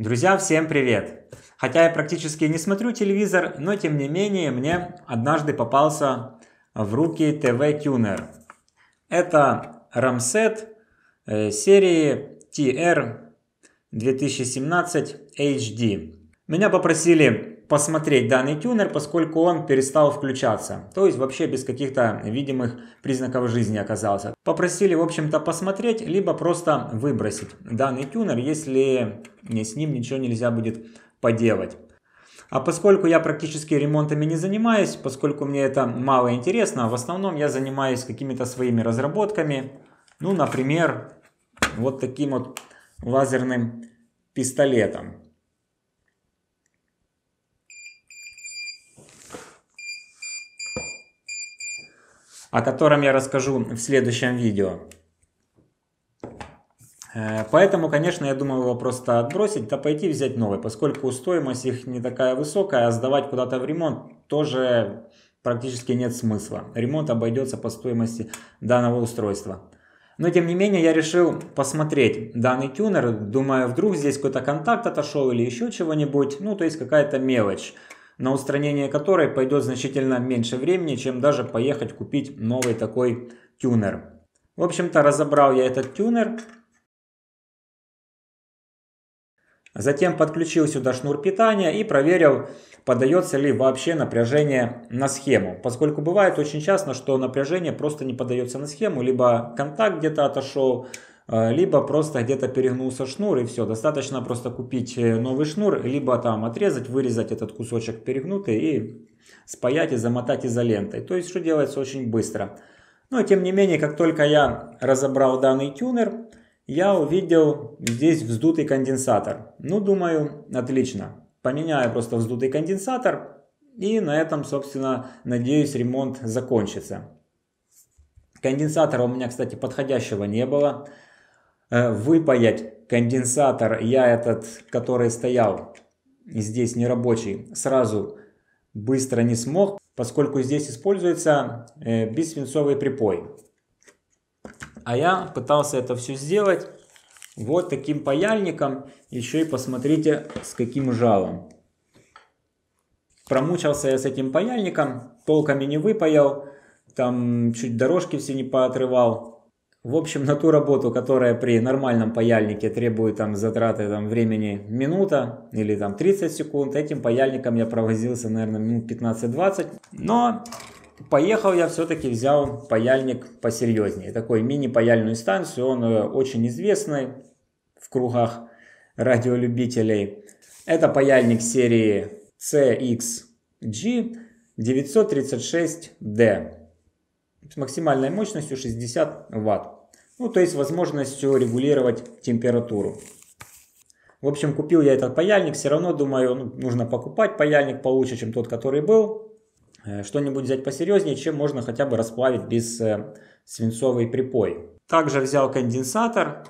Друзья, всем привет! Хотя я практически не смотрю телевизор, но тем не менее мне однажды попался в руки ТВ-тюнер. Это Рамсет э, серии TR 2017 HD. Меня попросили посмотреть данный тюнер, поскольку он перестал включаться. То есть вообще без каких-то видимых признаков жизни оказался. Попросили, в общем-то, посмотреть, либо просто выбросить данный тюнер, если с ним ничего нельзя будет поделать. А поскольку я практически ремонтами не занимаюсь, поскольку мне это мало интересно, в основном я занимаюсь какими-то своими разработками. Ну, например, вот таким вот лазерным пистолетом. о котором я расскажу в следующем видео. Э, поэтому, конечно, я думал его просто отбросить, да пойти взять новый, поскольку стоимость их не такая высокая, а сдавать куда-то в ремонт тоже практически нет смысла. Ремонт обойдется по стоимости данного устройства. Но тем не менее я решил посмотреть данный тюнер, думаю вдруг здесь какой-то контакт отошел или еще чего-нибудь, ну то есть какая-то мелочь на устранение которой пойдет значительно меньше времени, чем даже поехать купить новый такой тюнер. В общем-то, разобрал я этот тюнер. Затем подключил сюда шнур питания и проверил, подается ли вообще напряжение на схему. Поскольку бывает очень часто, что напряжение просто не подается на схему, либо контакт где-то отошел, Э, либо просто где-то перегнулся шнур и все. Достаточно просто купить э, новый шнур, либо там отрезать, вырезать этот кусочек перегнутый и спаять и замотать изолентой. То есть, что делается очень быстро. Но, тем не менее, как только я разобрал данный тюнер, я увидел здесь вздутый конденсатор. Ну, думаю, отлично. Поменяю просто вздутый конденсатор и на этом, собственно, надеюсь, ремонт закончится. Конденсатора у меня, кстати, подходящего не было. Э, выпаять конденсатор, я этот, который стоял здесь нерабочий, сразу быстро не смог, поскольку здесь используется э, бессвинцовый припой. А я пытался это все сделать вот таким паяльником, еще и посмотрите с каким жалом. Промучался я с этим паяльником, толком и не выпаял, там чуть дорожки все не поотрывал. В общем, на ту работу, которая при нормальном паяльнике требует там затраты там, времени минута или там 30 секунд, этим паяльником я провозился, наверное, минут 15-20. Но поехал я все-таки взял паяльник посерьезнее. Такой мини-паяльную станцию, он э, очень известный в кругах радиолюбителей. Это паяльник серии CXG 936D с максимальной мощностью 60 Вт. Ну, то есть возможностью регулировать температуру. В общем, купил я этот паяльник, все равно думаю, ну, нужно покупать паяльник получше, чем тот, который был. Э, что-нибудь взять посерьезнее, чем можно хотя бы расплавить без э, свинцовый припой. Также взял конденсатор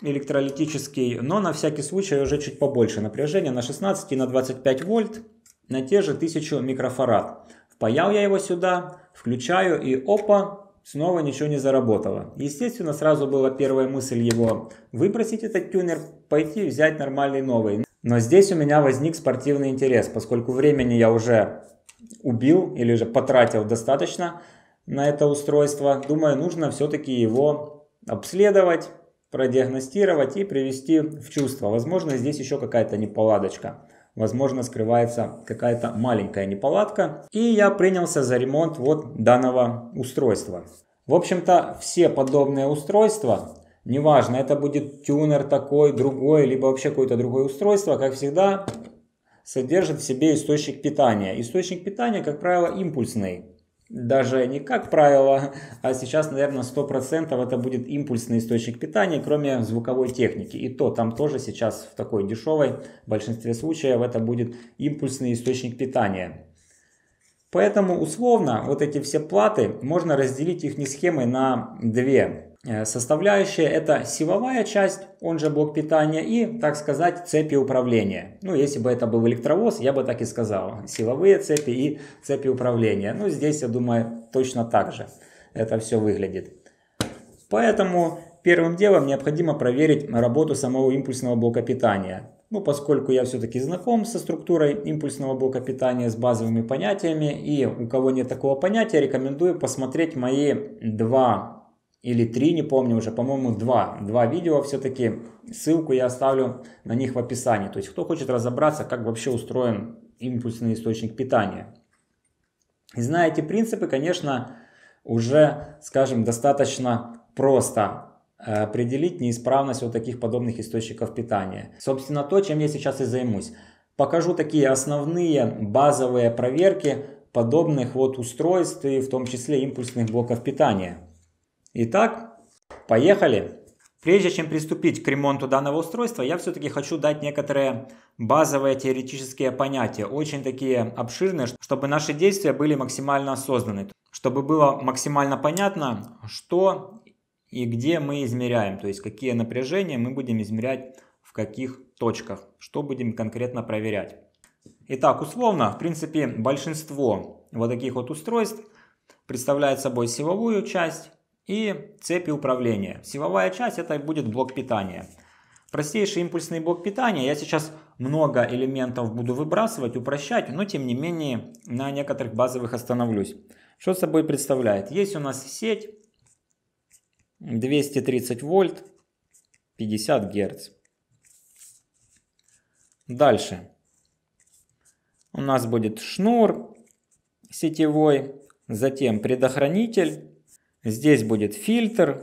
электролитический, но на всякий случай уже чуть побольше напряжения, на 16 и на 25 вольт, на те же 1000 микрофарад. Паял я его сюда, включаю и опа, снова ничего не заработало. Естественно, сразу была первая мысль его выбросить этот тюнер, пойти взять нормальный новый. Но здесь у меня возник спортивный интерес, поскольку времени я уже убил или же потратил достаточно на это устройство. Думаю, нужно все-таки его обследовать, продиагностировать и привести в чувство. Возможно, здесь еще какая-то неполадочка возможно, скрывается какая-то маленькая неполадка. И я принялся за ремонт вот данного устройства. В общем-то, все подобные устройства, неважно, это будет тюнер такой, другой, либо вообще какое-то другое устройство, как всегда, содержит в себе источник питания. Источник питания, как правило, импульсный даже не как правило, а сейчас, наверное, 100% это будет импульсный источник питания, кроме звуковой техники. И то там тоже сейчас в такой дешевой в большинстве случаев это будет импульсный источник питания. Поэтому условно вот эти все платы можно разделить их не схемой на две. Э, составляющие это силовая часть, он же блок питания и, так сказать, цепи управления. Ну, если бы это был электровоз, я бы так и сказал. Силовые цепи и цепи управления. Ну, здесь, я думаю, точно так же это все выглядит. Поэтому первым делом необходимо проверить работу самого импульсного блока питания. Ну, поскольку я все-таки знаком со структурой импульсного блока питания, с базовыми понятиями, и у кого нет такого понятия, рекомендую посмотреть мои два или три, не помню уже, по-моему, два. Два видео все-таки, ссылку я оставлю на них в описании. То есть, кто хочет разобраться, как вообще устроен импульсный источник питания. И зная эти принципы, конечно, уже, скажем, достаточно просто э, определить неисправность вот таких подобных источников питания. Собственно, то, чем я сейчас и займусь. Покажу такие основные базовые проверки подобных вот устройств и в том числе импульсных блоков питания. Итак, поехали. Прежде чем приступить к ремонту данного устройства, я все-таки хочу дать некоторые базовые теоретические понятия, очень такие обширные, чтобы наши действия были максимально осознаны, чтобы было максимально понятно, что и где мы измеряем, то есть какие напряжения мы будем измерять в каких точках, что будем конкретно проверять. Итак, условно, в принципе, большинство вот таких вот устройств представляет собой силовую часть, и цепи управления. Силовая часть это будет блок питания. Простейший импульсный блок питания. Я сейчас много элементов буду выбрасывать, упрощать, но тем не менее на некоторых базовых остановлюсь. Что собой представляет? Есть у нас сеть 230 вольт, 50 герц. Дальше. У нас будет шнур сетевой, затем предохранитель Здесь будет фильтр,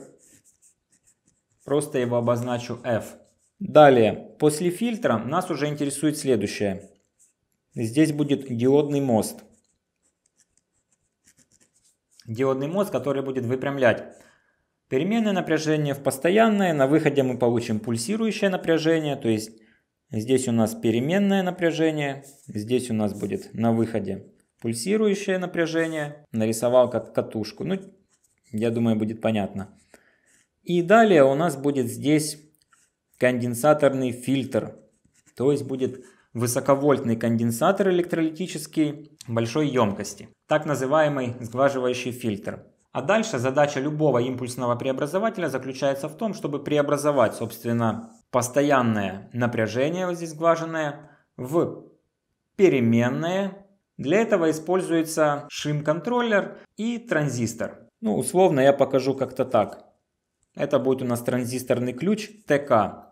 просто его обозначу F. Далее, после фильтра нас уже интересует следующее. Здесь будет диодный мост. Диодный мост, который будет выпрямлять переменное напряжение в постоянное. На выходе мы получим пульсирующее напряжение, то есть здесь у нас переменное напряжение, здесь у нас будет на выходе пульсирующее напряжение. Нарисовал как катушку. Ну, я думаю, будет понятно. И далее у нас будет здесь конденсаторный фильтр. То есть будет высоковольтный конденсатор электролитический большой емкости, так называемый сглаживающий фильтр. А дальше задача любого импульсного преобразователя заключается в том, чтобы преобразовать, собственно, постоянное напряжение, вот здесь сглаженное, в переменное. Для этого используется шим-контроллер и транзистор. Ну, условно я покажу как-то так. Это будет у нас транзисторный ключ ТК.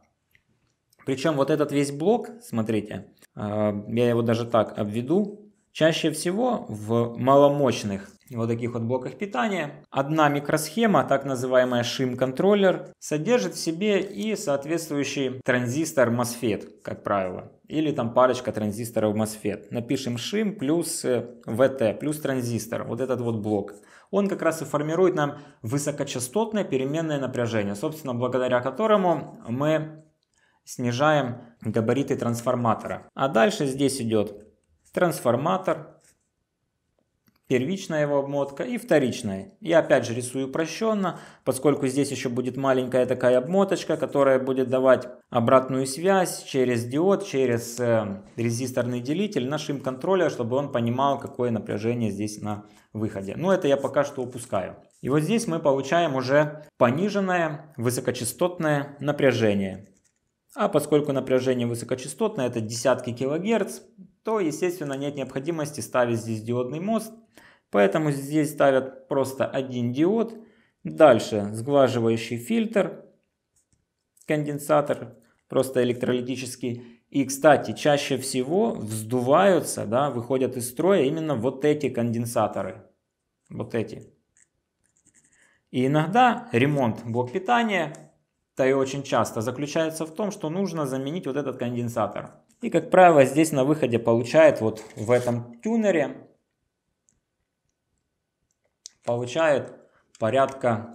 Причем вот этот весь блок, смотрите, а, я его даже так обведу, чаще всего в маломощных вот таких вот блоках питания. Одна микросхема, так называемая шим-контроллер, содержит в себе и соответствующий транзистор MOSFET, как правило, или там парочка транзисторов MOSFET. Напишем шим плюс э, ВТ, плюс транзистор, вот этот вот блок он как раз и формирует нам высокочастотное переменное напряжение, собственно, благодаря которому мы снижаем габариты трансформатора. А дальше здесь идет трансформатор, первичная его обмотка и вторичная. Я опять же рисую упрощенно, поскольку здесь еще будет маленькая такая обмоточка, которая будет давать обратную связь через диод, через э, резисторный делитель на шим-контроллер, чтобы он понимал, какое напряжение здесь на выходе. Но это я пока что упускаю. И вот здесь мы получаем уже пониженное высокочастотное напряжение. А поскольку напряжение высокочастотное, это десятки килогерц, то, естественно, нет необходимости ставить здесь диодный мост. Поэтому здесь ставят просто один диод. Дальше сглаживающий фильтр, конденсатор, просто электролитический. И, кстати, чаще всего вздуваются, да, выходят из строя именно вот эти конденсаторы. Вот эти. И иногда ремонт блок питания часто и очень часто заключается в том, что нужно заменить вот этот конденсатор. И, как правило, здесь на выходе получает вот в этом тюнере, получает порядка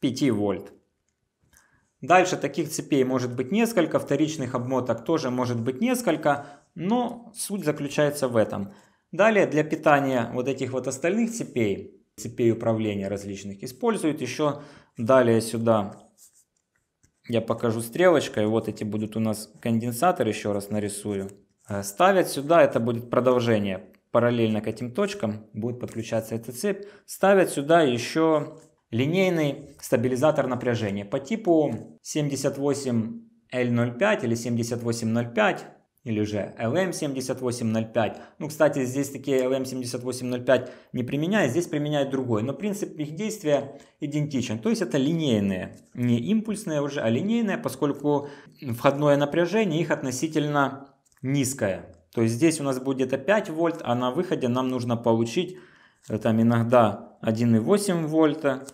5 вольт. Дальше таких цепей может быть несколько, вторичных обмоток тоже может быть несколько, но суть заключается в этом. Далее для питания вот этих вот остальных цепей цепей управления различных используют. Еще далее сюда я покажу стрелочкой. Вот эти будут у нас конденсатор еще раз нарисую. Э, ставят сюда, это будет продолжение. Параллельно к этим точкам будет подключаться эта цепь. Ставят сюда еще линейный стабилизатор напряжения по типу 78L05 или 7805 или же LM7805. Ну, кстати, здесь такие LM7805 не применяют, здесь применяют другой. Но принцип их действия идентичен. То есть это линейные, не импульсные уже, а линейные, поскольку входное напряжение их относительно низкое. То есть здесь у нас будет 5 вольт, а на выходе нам нужно получить э, там иногда 1,8 вольта,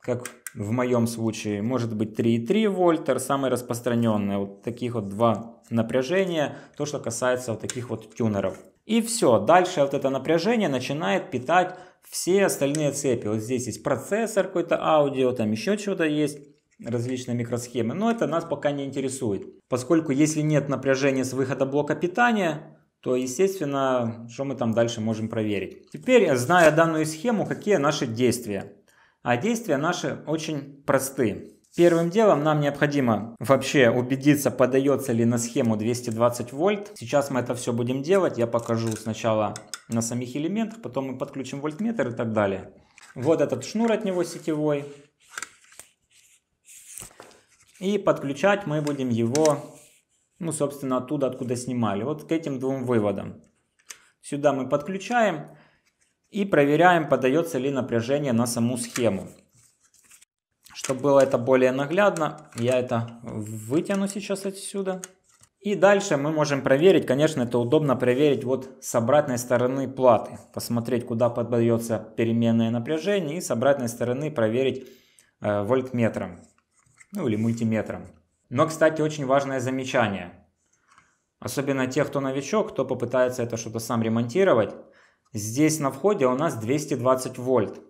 как в моем случае может быть 3,3 вольта, самое распространенное. вот таких вот два напряжения, то, что касается вот таких вот тюнеров. И все, дальше вот это напряжение начинает питать все остальные цепи. Вот здесь есть процессор какой-то, аудио, там еще что-то есть различные микросхемы, но это нас пока не интересует. Поскольку если нет напряжения с выхода блока питания, то естественно, что мы там дальше можем проверить. Теперь, зная данную схему, какие наши действия? А действия наши очень просты. Первым делом нам необходимо вообще убедиться, подается ли на схему 220 вольт. Сейчас мы это все будем делать. Я покажу сначала на самих элементах, потом мы подключим вольтметр и так далее. Вот этот шнур от него сетевой. И подключать мы будем его, ну, собственно, оттуда, откуда снимали. Вот к этим двум выводам. Сюда мы подключаем. И проверяем, подается ли напряжение на саму схему. Чтобы было это более наглядно, я это вытяну сейчас отсюда. И дальше мы можем проверить, конечно, это удобно проверить вот с обратной стороны платы. Посмотреть, куда подается переменное напряжение и с обратной стороны проверить э, вольтметром. Ну или мультиметром. Но, кстати, очень важное замечание. Особенно тех, кто новичок, кто попытается это что-то сам ремонтировать. Здесь на входе у нас 220 вольт.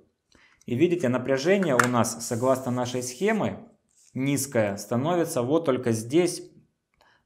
И видите, напряжение у нас, согласно нашей схемы, низкое становится вот только здесь,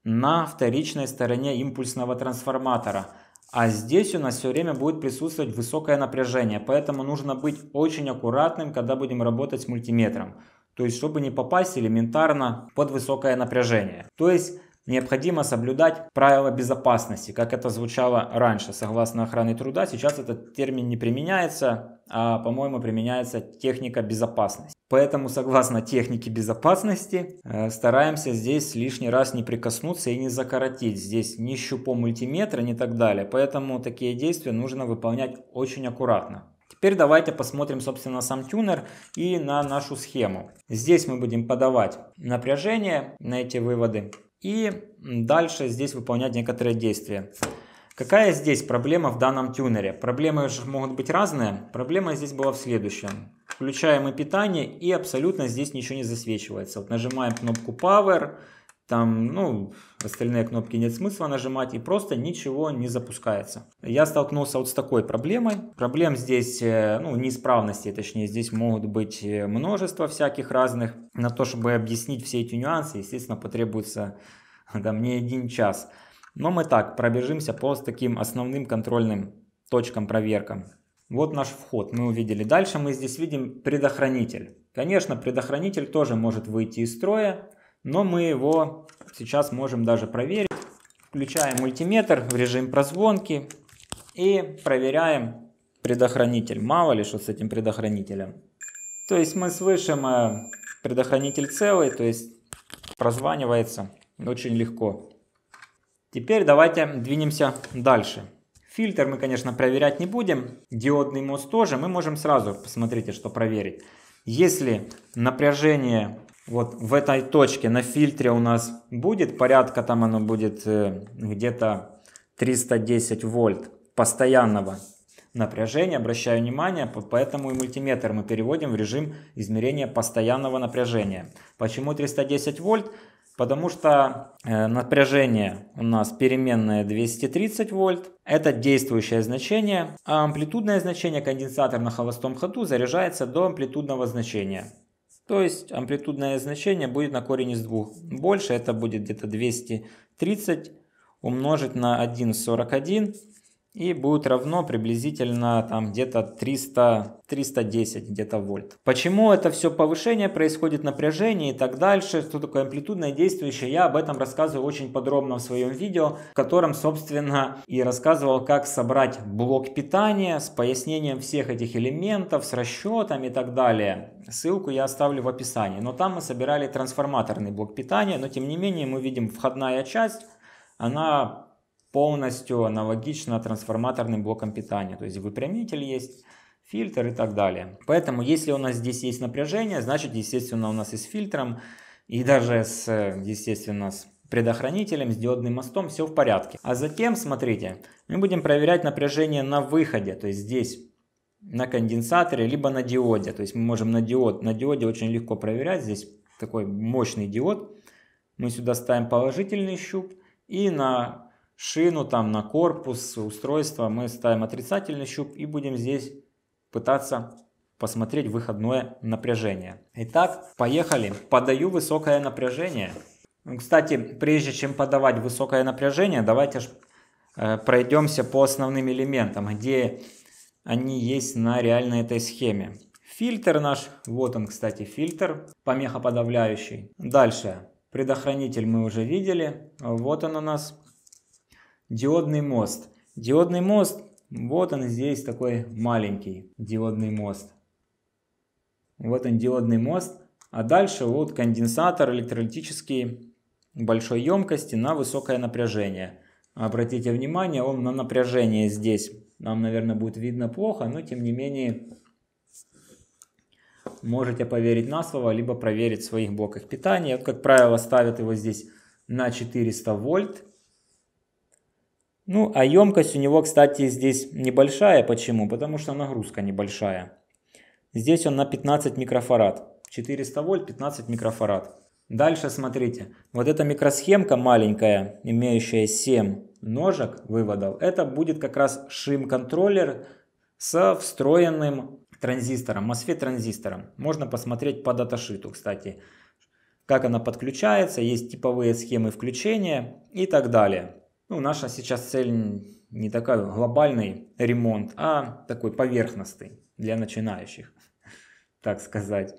на вторичной стороне импульсного трансформатора. А здесь у нас все время будет присутствовать высокое напряжение, поэтому нужно быть очень аккуратным, когда будем работать с мультиметром. То есть, чтобы не попасть элементарно под высокое напряжение. То есть, Необходимо соблюдать правила безопасности, как это звучало раньше, согласно охраны труда. Сейчас этот термин не применяется, а, по-моему, применяется техника безопасности. Поэтому, согласно технике безопасности, э, стараемся здесь лишний раз не прикоснуться и не закоротить. Здесь ни щупом мультиметра, ни так далее. Поэтому такие действия нужно выполнять очень аккуратно. Теперь давайте посмотрим, собственно, сам тюнер и на нашу схему. Здесь мы будем подавать напряжение на эти выводы и дальше здесь выполнять некоторые действия. Какая здесь проблема в данном тюнере? Проблемы же могут быть разные. Проблема здесь была в следующем. Включаем и питание, и абсолютно здесь ничего не засвечивается. Вот нажимаем кнопку Power, там, ну, остальные кнопки нет смысла нажимать и просто ничего не запускается. Я столкнулся вот с такой проблемой. Проблем здесь, э, ну, неисправности, точнее, здесь могут быть э, множество всяких разных. На то, чтобы объяснить все эти нюансы, естественно, потребуется там мне один час. Но мы так пробежимся по таким основным контрольным точкам проверкам. Вот наш вход, мы увидели. Дальше мы здесь видим предохранитель. Конечно, предохранитель тоже может выйти из строя, но мы его сейчас можем даже проверить. Включаем мультиметр в режим прозвонки и проверяем предохранитель. Мало ли что с этим предохранителем. То есть мы слышим э, предохранитель целый, то есть прозванивается очень легко. Теперь давайте двинемся дальше. Фильтр мы, конечно, проверять не будем. Диодный мост тоже. Мы можем сразу, посмотрите, что проверить. Если напряжение вот в этой точке на фильтре у нас будет порядка, там оно будет э, где-то 310 вольт постоянного напряжения, обращаю внимание, поэтому и мультиметр мы переводим в режим измерения постоянного напряжения. Почему 310 вольт? Потому что э, напряжение у нас переменное 230 вольт, это действующее значение, а амплитудное значение конденсатор на холостом ходу заряжается до амплитудного значения. То есть амплитудное значение будет на корень из 2. Больше это будет где-то 230 умножить на 1,41 и будет равно приблизительно там где-то 300, 310 где-то вольт. Почему это все повышение происходит, напряжение и так дальше, что такое амплитудное действующее, я об этом рассказываю очень подробно в своем видео, в котором, собственно, и рассказывал, как собрать блок питания с пояснением всех этих элементов, с расчетом и так далее. Ссылку я оставлю в описании. Но там мы собирали трансформаторный блок питания, но тем не менее мы видим входная часть, она полностью аналогично трансформаторным блокам питания. То есть выпрямитель есть, фильтр и так далее. Поэтому если у нас здесь есть напряжение, значит естественно у нас и с фильтром, и даже с, естественно, с предохранителем, с диодным мостом все в порядке. А затем, смотрите, мы будем проверять напряжение на выходе, то есть здесь на конденсаторе, либо на диоде. То есть мы можем на диод, на диоде очень легко проверять, здесь такой мощный диод. Мы сюда ставим положительный щуп и на шину, там на корпус устройства мы ставим отрицательный щуп и будем здесь пытаться посмотреть выходное напряжение. Итак, поехали. Подаю высокое напряжение. Ну, кстати, прежде чем подавать высокое напряжение, давайте же э, пройдемся по основным элементам, где они есть на реальной этой схеме. Фильтр наш, вот он, кстати, фильтр, помехоподавляющий. Дальше, предохранитель мы уже видели, вот он у нас. Диодный мост. Диодный мост, вот он здесь такой маленький диодный мост. Вот он диодный мост. А дальше вот конденсатор электролитический большой емкости на высокое напряжение. Обратите внимание, он на напряжение здесь. Нам, наверное, будет видно плохо, но тем не менее можете поверить на слово, либо проверить в своих блоках питания. Вот, как правило, ставят его здесь на 400 вольт ну, а емкость у него, кстати, здесь небольшая. Почему? Потому что нагрузка небольшая. Здесь он на 15 микрофарад. 400 вольт, 15 микрофарад. Дальше смотрите. Вот эта микросхемка маленькая, имеющая 7 ножек выводов, это будет как раз шим-контроллер со встроенным транзистором, MOSFET-транзистором. Можно посмотреть по даташиту, кстати, как она подключается, есть типовые схемы включения и так далее. Ну, наша сейчас цель не такой глобальный ремонт, а такой поверхностный для начинающих, так сказать.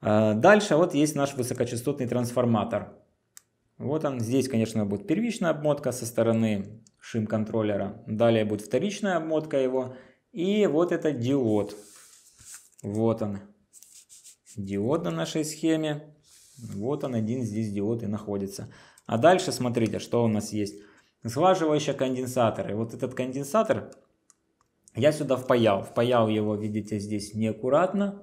А дальше вот есть наш высокочастотный трансформатор. Вот он. Здесь, конечно, будет первичная обмотка со стороны шим-контроллера. Далее будет вторичная обмотка его. И вот это диод. Вот он. Диод на нашей схеме. Вот он один здесь диод и находится. А дальше смотрите, что у нас есть сглаживающие конденсаторы. Вот этот конденсатор я сюда впаял. Впаял его, видите, здесь неаккуратно.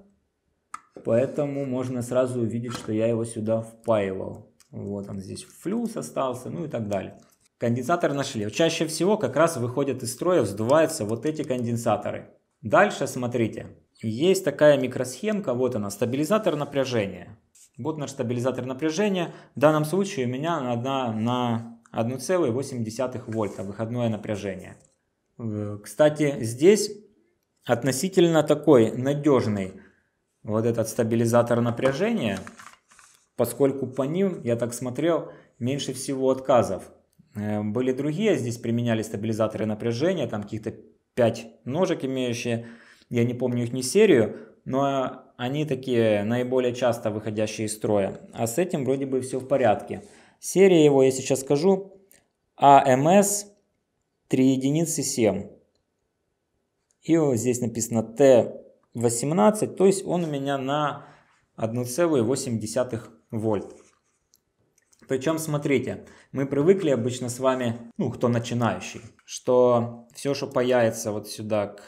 Поэтому можно сразу увидеть, что я его сюда впаивал. Вот он здесь флюс остался, ну и так далее. Конденсатор нашли. Чаще всего как раз выходят из строя, вздуваются вот эти конденсаторы. Дальше смотрите. Есть такая микросхемка, вот она, стабилизатор напряжения. Вот наш стабилизатор напряжения. В данном случае у меня она на 1,8 вольта выходное напряжение. Э, кстати, здесь относительно такой надежный вот этот стабилизатор напряжения, поскольку по ним, я так смотрел, меньше всего отказов. Э, были другие, здесь применяли стабилизаторы напряжения, там каких-то 5 ножек имеющие, я не помню их не серию, но они такие наиболее часто выходящие из строя. А с этим вроде бы все в порядке. Серия его, я сейчас скажу, AMS а 3 единицы 7. И вот здесь написано T 18 то есть он у меня на 1,8 вольт. Причем, смотрите, мы привыкли обычно с вами, ну, кто начинающий, что все, что появится вот сюда к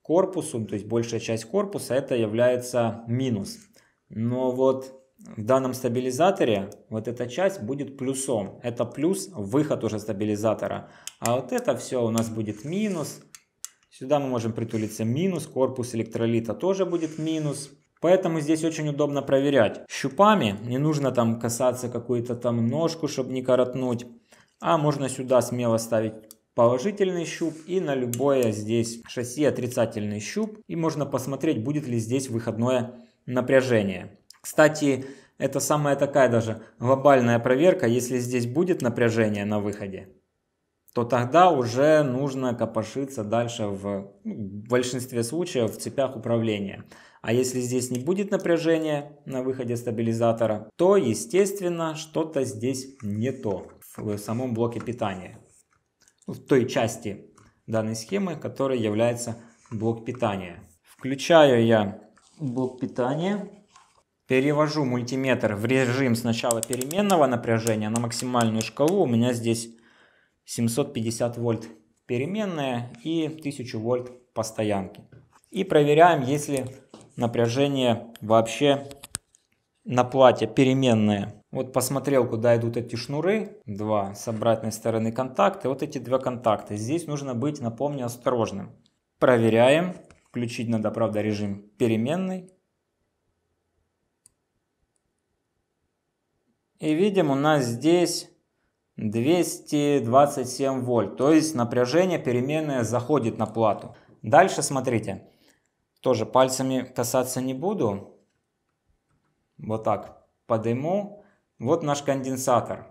корпусу, то есть большая часть корпуса, это является минус. Но вот в данном стабилизаторе вот эта часть будет плюсом. Это плюс, выход уже стабилизатора. А вот это все у нас будет минус. Сюда мы можем притулиться минус. Корпус электролита тоже будет минус. Поэтому здесь очень удобно проверять. Щупами не нужно там касаться какую-то там ножку, чтобы не коротнуть. А можно сюда смело ставить положительный щуп и на любое здесь шасси отрицательный щуп. И можно посмотреть, будет ли здесь выходное напряжение. Кстати, это самая такая даже глобальная проверка, если здесь будет напряжение на выходе, то тогда уже нужно копошиться дальше в, ну, в большинстве случаев в цепях управления. А если здесь не будет напряжения на выходе стабилизатора, то естественно что-то здесь не то в самом блоке питания. В той части данной схемы, которая является блок питания. Включаю я блок питания. Перевожу мультиметр в режим сначала переменного напряжения на максимальную шкалу. У меня здесь 750 вольт переменная и 1000 вольт постоянки. И проверяем, если напряжение вообще на плате переменное. Вот посмотрел, куда идут эти шнуры. Два с обратной стороны контакты. Вот эти два контакта. Здесь нужно быть, напомню, осторожным. Проверяем. Включить надо, правда, режим переменный. И видим у нас здесь 227 вольт. То есть напряжение переменное заходит на плату. Дальше смотрите. Тоже пальцами касаться не буду. Вот так подниму. Вот наш конденсатор.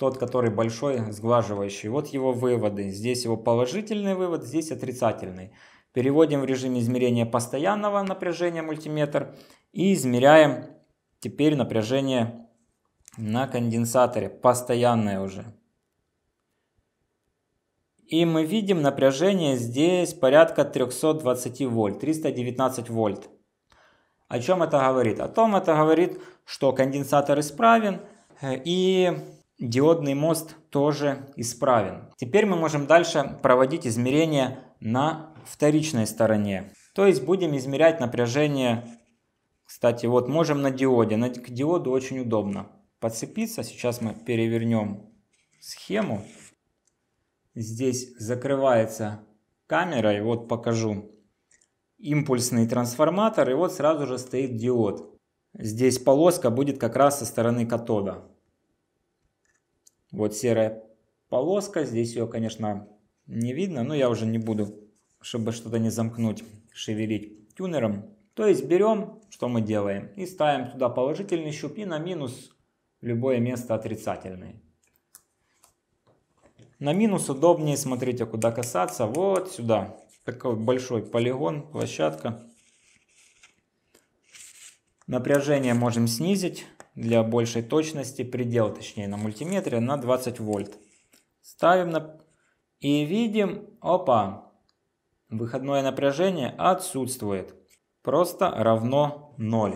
Тот, который большой, сглаживающий. Вот его выводы. Здесь его положительный вывод, здесь отрицательный. Переводим в режим измерения постоянного напряжения мультиметр и измеряем Теперь напряжение на конденсаторе постоянное уже. И мы видим напряжение здесь порядка 320 вольт, 319 вольт. О чем это говорит? О том это говорит, что конденсатор исправен э, и диодный мост тоже исправен. Теперь мы можем дальше проводить измерения на вторичной стороне. То есть будем измерять напряжение кстати, вот можем на диоде. На, к диоду очень удобно подцепиться. Сейчас мы перевернем схему. Здесь закрывается камера. И вот покажу импульсный трансформатор. И вот сразу же стоит диод. Здесь полоска будет как раз со стороны катода. Вот серая полоска. Здесь ее, конечно, не видно. Но я уже не буду, чтобы что-то не замкнуть, шевелить тюнером. То есть берем, что мы делаем, и ставим туда положительный щуп и на минус любое место отрицательное. На минус удобнее, смотрите, куда касаться. Вот сюда. Такой большой полигон, площадка. Напряжение можем снизить для большей точности, предел точнее на мультиметре на 20 вольт. Ставим на... и видим, опа, выходное напряжение отсутствует просто равно 0.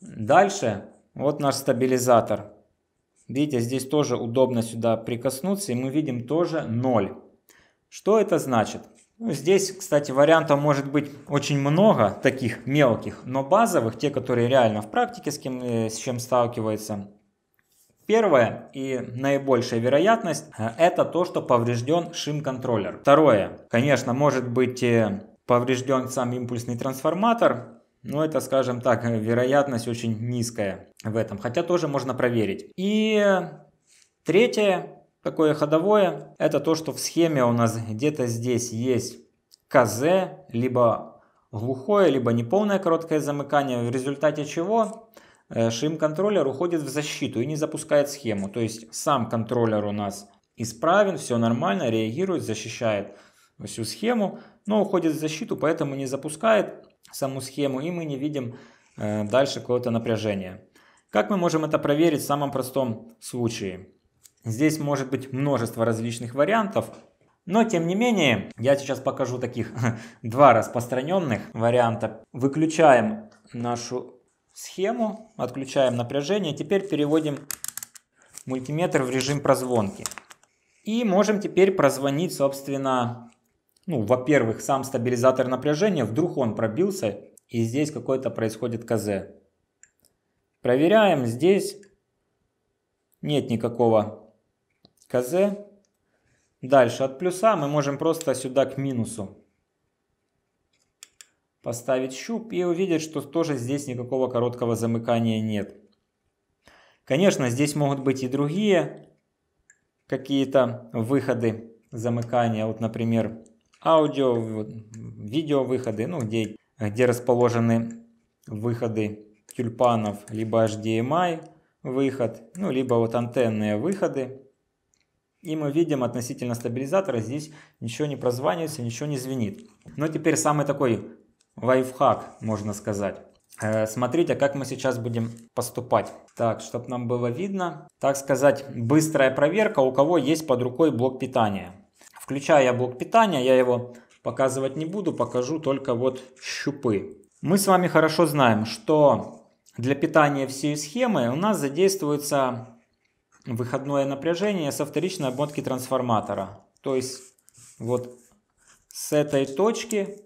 Дальше вот наш стабилизатор. Видите, здесь тоже удобно сюда прикоснуться, и мы видим тоже 0. Что это значит? Ну, здесь, кстати, вариантов может быть очень много таких мелких, но базовых, те, которые реально в практике с, кем, э, с чем сталкиваются. Первое и наибольшая вероятность э, – это то, что поврежден шим-контроллер. Второе, конечно, может быть э, поврежден сам импульсный трансформатор, но ну, это, скажем так, вероятность очень низкая в этом, хотя тоже можно проверить. И третье, такое ходовое, это то, что в схеме у нас где-то здесь есть КЗ, либо глухое, либо неполное короткое замыкание, в результате чего э, шим-контроллер уходит в защиту и не запускает схему. То есть сам контроллер у нас исправен, все нормально, реагирует, защищает всю схему, но уходит в защиту, поэтому не запускает саму схему, и мы не видим э, дальше какое-то напряжение. Как мы можем это проверить в самом простом случае? Здесь может быть множество различных вариантов, но тем не менее, я сейчас покажу таких два распространенных варианта. Выключаем нашу схему, отключаем напряжение, теперь переводим мультиметр в режим прозвонки. И можем теперь прозвонить, собственно, ну, во-первых, сам стабилизатор напряжения, вдруг он пробился, и здесь какой-то происходит КЗ. Проверяем, здесь нет никакого КЗ. Дальше от плюса мы можем просто сюда к минусу поставить щуп и увидеть, что тоже здесь никакого короткого замыкания нет. Конечно, здесь могут быть и другие какие-то выходы замыкания. Вот, например, аудио, видео выходы, ну, где, где расположены выходы тюльпанов, либо HDMI выход, ну, либо вот антенные выходы. И мы видим относительно стабилизатора, здесь ничего не прозванивается, ничего не звенит. Но теперь самый такой лайфхак, можно сказать. Э, смотрите, как мы сейчас будем поступать. Так, чтобы нам было видно. Так сказать, быстрая проверка, у кого есть под рукой блок питания. Включая блок питания, я его показывать не буду, покажу только вот щупы. Мы с вами хорошо знаем, что для питания всей схемы у нас задействуется выходное напряжение со вторичной обмотки трансформатора. То есть вот с этой точки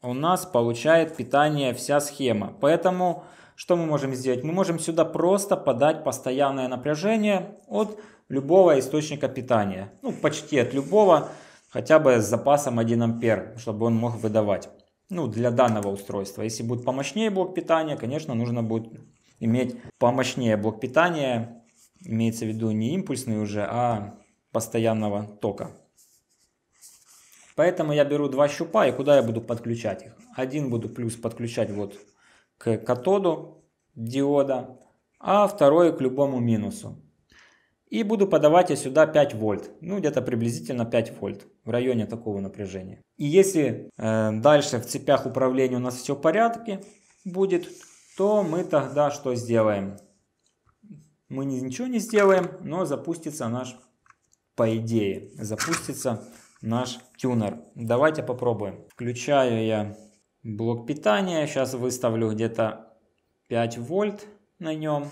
у нас получает питание вся схема. Поэтому что мы можем сделать? Мы можем сюда просто подать постоянное напряжение от любого источника питания. Ну, почти от любого, хотя бы с запасом 1 ампер, чтобы он мог выдавать. Ну, для данного устройства. Если будет помощнее блок питания, конечно, нужно будет иметь помощнее блок питания. Имеется в виду не импульсный уже, а постоянного тока. Поэтому я беру два щупа и куда я буду подключать их. Один буду плюс подключать вот к катоду диода, а второй к любому минусу. И буду подавать я сюда 5 вольт, ну где-то приблизительно 5 вольт в районе такого напряжения. И если э, дальше в цепях управления у нас все в порядке будет, то мы тогда что сделаем? Мы ничего не сделаем, но запустится наш, по идее, запустится наш тюнер. Давайте попробуем. Включаю я блок питания, сейчас выставлю где-то 5 вольт на нем.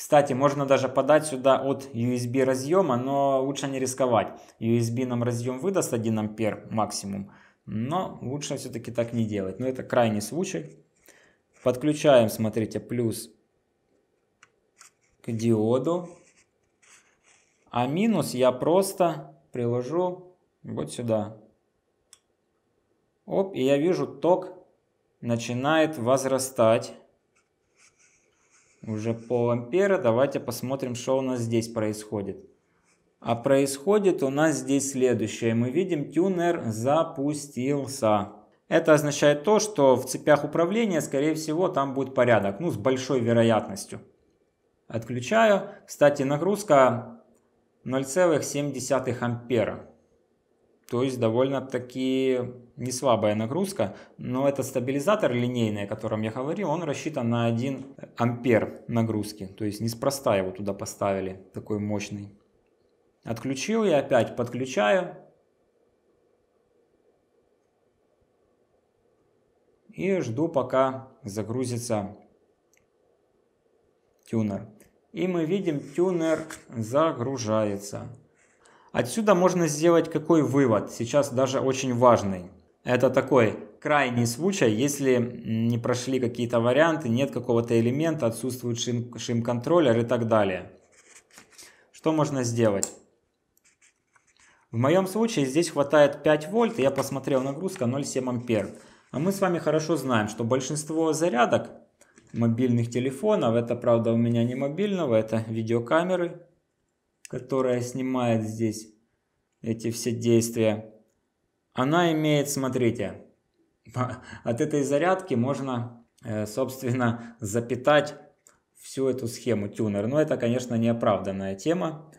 Кстати, можно даже подать сюда от USB разъема, но лучше не рисковать. USB нам разъем выдаст 1 ампер максимум, но лучше все-таки так не делать. Но это крайний случай. Подключаем, смотрите, плюс к диоду. А минус я просто приложу вот сюда. Оп, и я вижу ток начинает возрастать уже пол ампера. Давайте посмотрим, что у нас здесь происходит. А происходит у нас здесь следующее. Мы видим, тюнер запустился. Это означает то, что в цепях управления, скорее всего, там будет порядок. Ну, с большой вероятностью. Отключаю. Кстати, нагрузка 0,7 ампера. То есть довольно-таки не слабая нагрузка, но этот стабилизатор линейный, о котором я говорил, он рассчитан на 1 ампер нагрузки. То есть неспроста его туда поставили, такой мощный. Отключил я опять, подключаю. И жду, пока загрузится тюнер. И мы видим, тюнер загружается. Отсюда можно сделать какой вывод, сейчас даже очень важный. Это такой крайний случай, если не прошли какие-то варианты, нет какого-то элемента, отсутствует шим-контроллер и так далее. Что можно сделать? В моем случае здесь хватает 5 вольт, я посмотрел нагрузка 0,7 ампер. А мы с вами хорошо знаем, что большинство зарядок мобильных телефонов, это правда у меня не мобильного, это видеокамеры, которая снимает здесь эти все действия, она имеет, смотрите, от этой зарядки можно, э, собственно, запитать всю эту схему тюнер. Но это, конечно, неоправданная тема.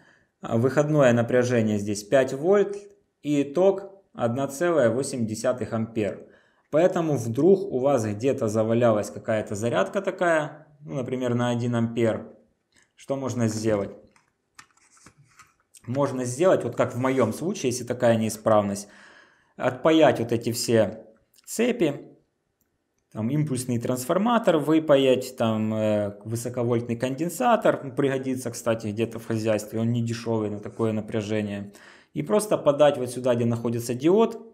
Выходное напряжение здесь 5 вольт и итог 1,8 ампер. Поэтому вдруг у вас где-то завалялась какая-то зарядка такая, ну, например, на 1 ампер, что можно сделать? можно сделать, вот как в моем случае, если такая неисправность, отпаять вот эти все цепи, там импульсный трансформатор выпаять, там э, высоковольтный конденсатор пригодится, кстати, где-то в хозяйстве, он не дешевый на такое напряжение. И просто подать вот сюда, где находится диод,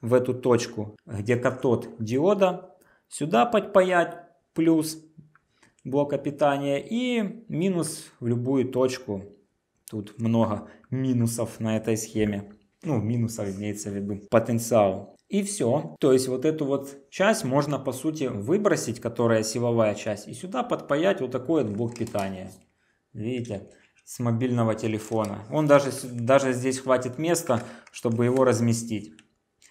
в эту точку, где катод диода, сюда подпаять плюс блока питания и минус в любую точку Тут много минусов на этой схеме. Ну, минусов имеется в виду потенциал. И все. То есть вот эту вот часть можно по сути выбросить, которая силовая часть, и сюда подпаять вот такой вот блок питания. Видите? с мобильного телефона. Он даже, даже здесь хватит места, чтобы его разместить.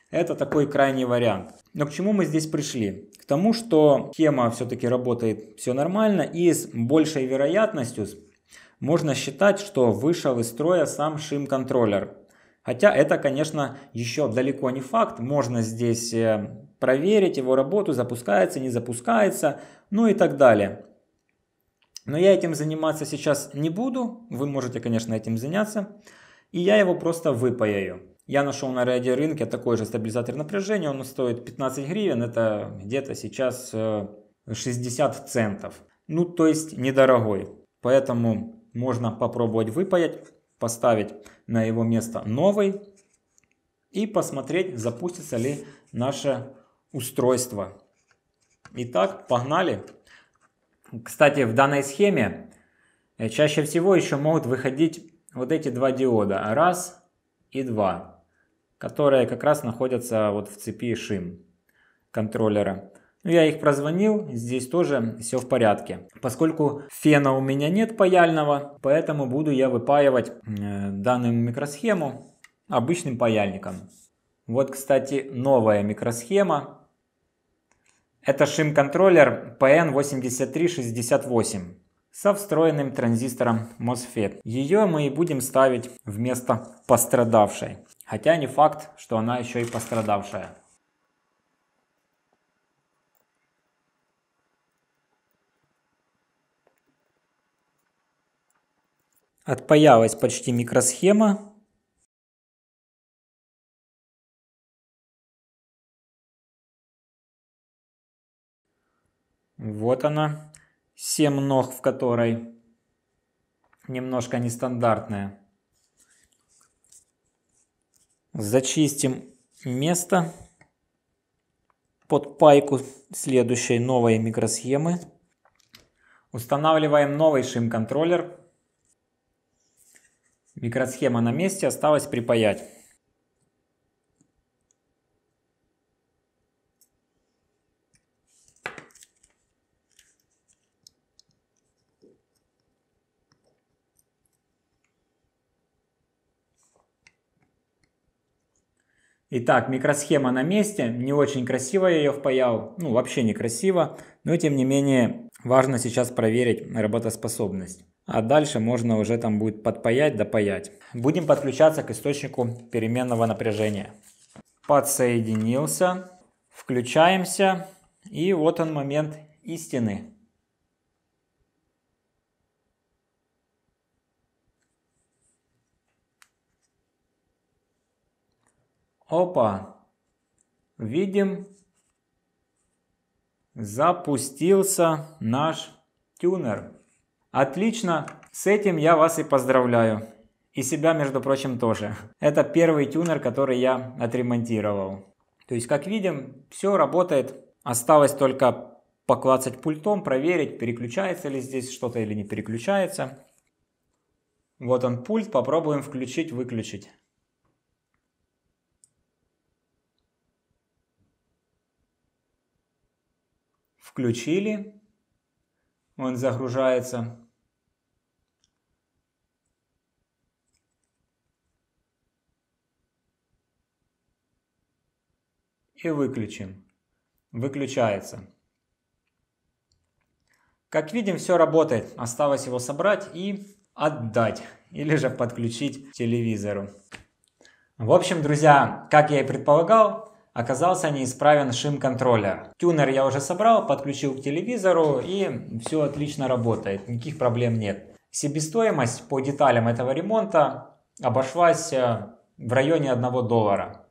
Это такой крайний вариант. Но к чему мы здесь пришли? К тому, что схема все-таки работает все нормально и с большей вероятностью, можно считать, что вышел из строя сам шим-контроллер. Хотя это, конечно, еще далеко не факт. Можно здесь э, проверить его работу, запускается, не запускается, ну и так далее. Но я этим заниматься сейчас не буду. Вы можете, конечно, этим заняться. И я его просто выпаяю. Я нашел на рынке такой же стабилизатор напряжения. Он стоит 15 гривен. Это где-то сейчас 60 э, центов. Ну, то есть недорогой. Поэтому можно попробовать выпаять, поставить на его место новый и посмотреть, запустится ли наше устройство. Итак, погнали. Кстати, в данной схеме э, чаще всего еще могут выходить вот эти два диода. Раз и два. Которые как раз находятся вот в цепи шим контроллера. Ну, я их прозвонил, здесь тоже все в порядке. Поскольку фена у меня нет паяльного, поэтому буду я выпаивать э, данную микросхему обычным паяльником. Вот, кстати, новая микросхема. Это шим-контроллер PN8368 со встроенным транзистором MOSFET. Ее мы и будем ставить вместо пострадавшей. Хотя не факт, что она еще и пострадавшая. Отпаялась почти микросхема. Вот она. Семь ног в которой. Немножко нестандартная. Зачистим место под пайку следующей новой микросхемы. Устанавливаем новый шим-контроллер Микросхема на месте, осталось припаять. Итак, микросхема на месте, не очень красиво я ее впаял, ну вообще некрасиво, но тем не менее важно сейчас проверить работоспособность а дальше можно уже там будет подпаять, допаять. Будем подключаться к источнику переменного напряжения. Подсоединился, включаемся, и вот он момент истины. Опа, видим, запустился наш тюнер. Отлично, с этим я вас и поздравляю. И себя, между прочим, тоже. Это первый тюнер, который я отремонтировал. То есть, как видим, все работает. Осталось только поклацать пультом, проверить, переключается ли здесь что-то или не переключается. Вот он пульт, попробуем включить, выключить. Включили, он загружается. и выключим. Выключается. Как видим, все работает. Осталось его собрать и отдать. Или же подключить к телевизору. В общем, друзья, как я и предполагал, оказался неисправен шим-контроллер. Тюнер я уже собрал, подключил к телевизору и все отлично работает. Никаких проблем нет. Себестоимость по деталям этого ремонта обошлась э, в районе 1 доллара.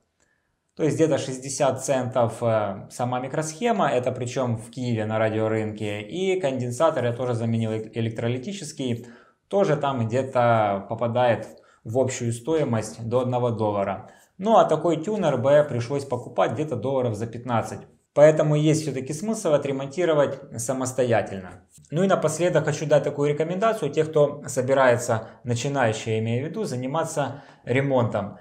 То есть где-то 60 центов э, сама микросхема, это причем в Киеве на радиорынке. И конденсатор я тоже заменил электролитический, тоже там где-то попадает в общую стоимость до 1 доллара. Ну а такой тюнер B пришлось покупать где-то долларов за 15. Поэтому есть все-таки смысл отремонтировать самостоятельно. Ну и напоследок хочу дать такую рекомендацию тех, кто собирается, начинающие, имея в виду, заниматься ремонтом.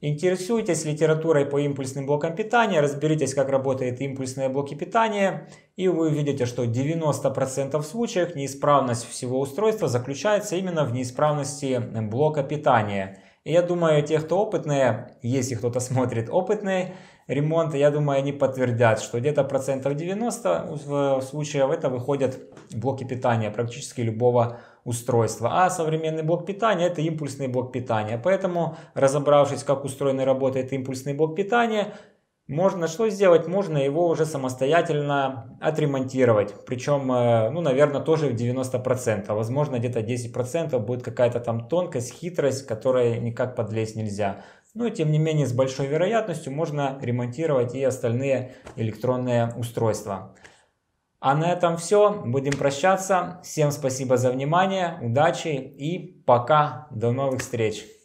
Интересуйтесь литературой по импульсным блокам питания, разберитесь, как работают импульсные блоки питания, и вы увидите, что в 90% случаев неисправность всего устройства заключается именно в неисправности блока питания. И я думаю, те, кто опытные, если кто-то смотрит опытные, ремонта, я думаю, они подтвердят, что где-то процентов 90 в случаев это выходят блоки питания практически любого устройства. А современный блок питания это импульсный блок питания. Поэтому, разобравшись, как устроен и работает импульсный блок питания, можно что сделать? Можно его уже самостоятельно отремонтировать. Причем, э, ну, наверное, тоже в 90%. Возможно, где-то 10% будет какая-то там тонкость, хитрость, которой никак подлезть нельзя. Но, ну тем не менее, с большой вероятностью можно ремонтировать и остальные электронные устройства. А на этом все. Будем прощаться. Всем спасибо за внимание, удачи и пока. До новых встреч.